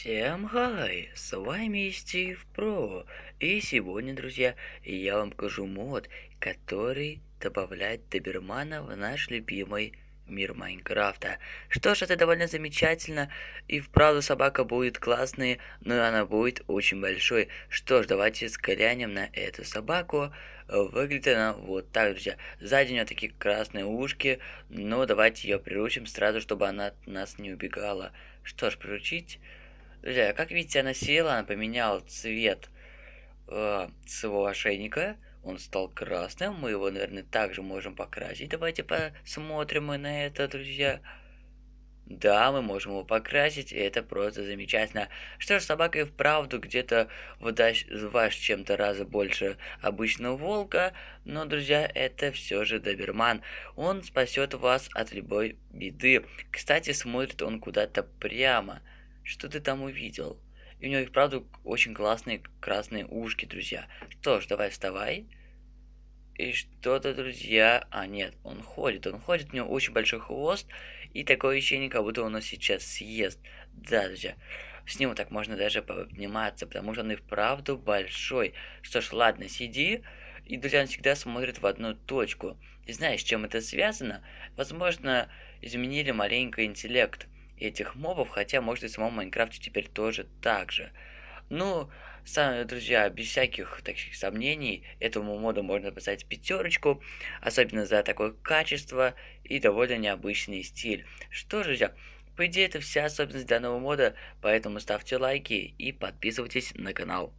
Всем хай, с вами Стив Про, и сегодня, друзья, я вам покажу мод, который добавляет добермана в наш любимый мир Майнкрафта. Что ж, это довольно замечательно, и вправду собака будет классная, но она будет очень большой. Что ж, давайте склянем на эту собаку. Выглядит она вот так, друзья. Сзади у нее такие красные ушки, но давайте ее приручим сразу, чтобы она от нас не убегала. Что ж, приручить... Друзья, а как видите, она села, она поменяла цвет э, своего ошейника. Он стал красным. Мы его, наверное, также можем покрасить. Давайте посмотрим мы на это, друзья. Да, мы можем его покрасить, и это просто замечательно. Что ж, собака и вправду где-то ваш чем-то раза больше обычного волка, но, друзья, это все же доберман. Он спасет вас от любой беды. Кстати, смотрит он куда-то прямо что ты там увидел? И у него и вправду очень классные красные ушки, друзья. Что ж, давай вставай. И что-то, друзья... А, нет, он ходит, он ходит, у него очень большой хвост, и такое ощущение, как будто он нас сейчас съест. Да, друзья, с ним так можно даже подниматься, потому что он и вправду большой. Что ж, ладно, сиди, и, друзья, он всегда смотрит в одну точку. И знаешь, с чем это связано? Возможно, изменили маленько интеллект этих мобов, хотя можно и самому Майнкрафту теперь тоже так же. Ну, сами, друзья, без всяких таких сомнений, этому моду можно поставить пятерочку, особенно за такое качество и довольно необычный стиль. Что же, друзья, по идее это вся особенность данного мода, поэтому ставьте лайки и подписывайтесь на канал.